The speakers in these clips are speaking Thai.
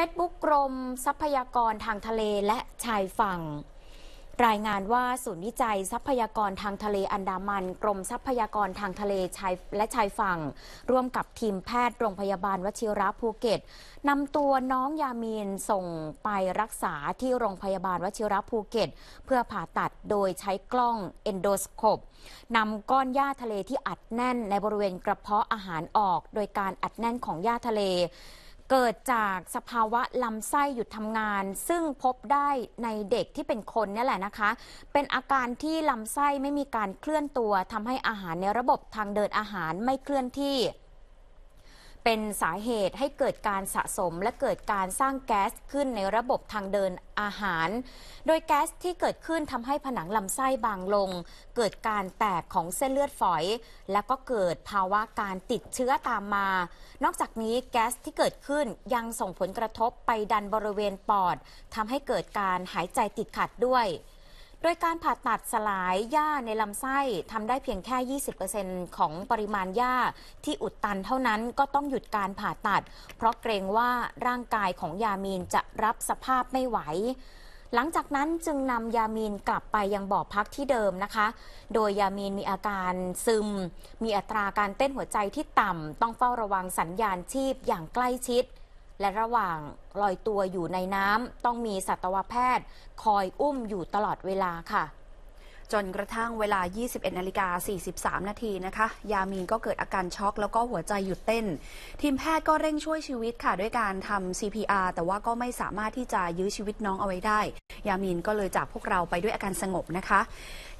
Facebook กรมทรัพยากรทางทะเลและชายฝั่ง รายงานว่าศูนย์วิจัยทรัพยากรทางทะเลอันดามัน กรมทรัพยากรทางทะเลชายและชายฝั่งร่วมกับทีมแพทย์โรงพยาบาลวชิระภูเก็ตนำตัวน้องยามีนส่งไปรักษาที่โรงพยาบาลวชิระภูเก็ต เพื่อผ่าตัดโดยใช้กล้องเอนโดสโคปนำก้อนหญ้าทะเลที่อัดแน่นในบริเวณกระเพาะอาหารออก โดยการอัดแน่นของหญ้าทะเลเกิดจากสภาวะลำไส้หยุดทำงาน ซึ่งพบได้ในเด็กที่เป็นคนนี่แหละนะคะ เป็นอาการที่ลำไส้ไม่มีการเคลื่อนตัวทำให้อาหารในระบบทางเดินอาหารไม่เคลื่อนที่เป็นสาเหตุให้เกิดการสะสมและเกิดการสร้างแก๊สขึ้นในระบบทางเดินอาหาร โดยแก๊สที่เกิดขึ้นทำให้ผนังลำไส้บางลง เกิดการแตกของเส้นเลือดฝอย และก็เกิดภาวะการติดเชื้อตามมา นอกจากนี้แก๊สที่เกิดขึ้นยังส่งผลกระทบไปดันบริเวณปอดทำให้เกิดการหายใจติดขัดด้วยดยการผ่าตัดสลายหญ้าในลำไส้ทำได้เพียงแค่ 20%ของปริมาณหญ้าที่อุดตันเท่านั้นก็ต้องหยุดการผ่าตัด เพราะเกรงว่าร่างกายของยามีนจะรับสภาพไม่ไหว หลังจากนั้นจึงนำยามีนกลับไปยังบ่อพักที่เดิมนะคะ โดยยามีนมีอาการซึม มีอัตราการเต้นหัวใจที่ต่ำต้องเฝ้าระวังสัญญาณชีพอย่างใกล้ชิดและระหว่างลอยตัวอยู่ในน้ำต้องมีสัตวแพทย์คอยอุ้มอยู่ตลอดเวลาค่ะจนกระทั่งเวลา 21นาฬิกา43 นาทีนะคะ ยามีนก็เกิดอาการช็อกแล้วก็หัวใจหยุดเต้น ทีมแพทย์ก็เร่งช่วยชีวิตค่ะด้วยการทำ CPR แต่ว่าก็ไม่สามารถที่จะยื้อชีวิตน้องเอาไว้ได้ ยามีนก็เลยจากพวกเราไปด้วยอาการสงบนะคะ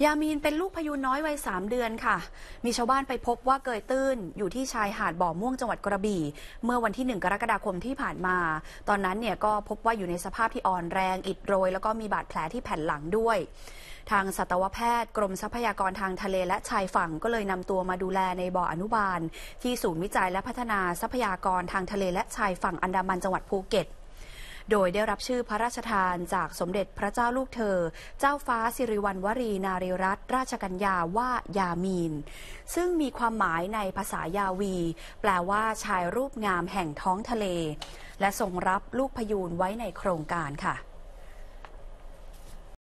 ยามีนเป็นลูกพยูนน้อยวัย3เดือนค่ะ มีชาวบ้านไปพบว่าเกยตื้นอยู่ที่ชายหาดบ่อม่วงจังหวัดกระบี่ เมื่อวันที่ 1 กรกฎาคมที่ผ่านมา ตอนนั้นเนี่ยก็พบว่าอยู่ในสภาพที่อ่อนแรงอิดโรยแล้วก็มีบาดแผลที่แผ่นหลังด้วย ทางสัตวแพแพทย์กรมทรัพยากรทางทะเลและชายฝั่งก็เลยนำตัวมาดูแลในบ่ออนุบาล ที่ศูนย์วิจัยและพัฒนาทรัพยากรทางทะเลและชายฝั่งอันดามันจังหวัดภูเก็ต โดยได้รับชื่อพระราชทานจากสมเด็จพระเจ้าลูกเธอ เจ้าฟ้าสิริวัณวรีนารีรัตนราชกัญญาว่ายามีน ซึ่งมีความหมายในภาษายาวีแปลว่าชายรูปงามแห่งท้องทะเล และทรงรับลูกพยูนไว้ในโครงการค่ะ